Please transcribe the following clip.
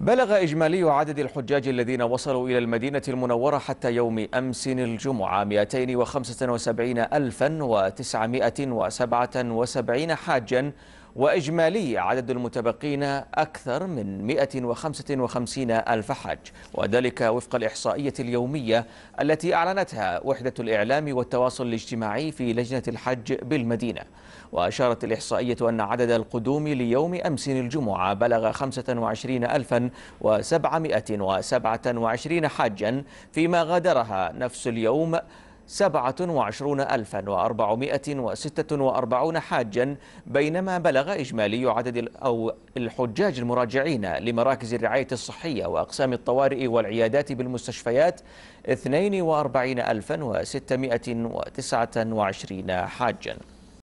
بلغ إجمالي عدد الحجاج الذين وصلوا إلى المدينة المنورة حتى يوم أمس الجمعة وسبعين حاجا وإجمالي عدد المتبقين أكثر من 155 ألف حج وذلك وفق الإحصائية اليومية التي أعلنتها وحدة الإعلام والتواصل الاجتماعي في لجنة الحج بالمدينة وأشارت الإحصائية أن عدد القدوم ليوم أمس الجمعة بلغ 25727 حاجا فيما غادرها نفس اليوم 27446 حاجا بينما بلغ إجمالي عدد أو الحجاج المراجعين لمراكز الرعاية الصحية وأقسام الطوارئ والعيادات بالمستشفيات 42629 حاجاً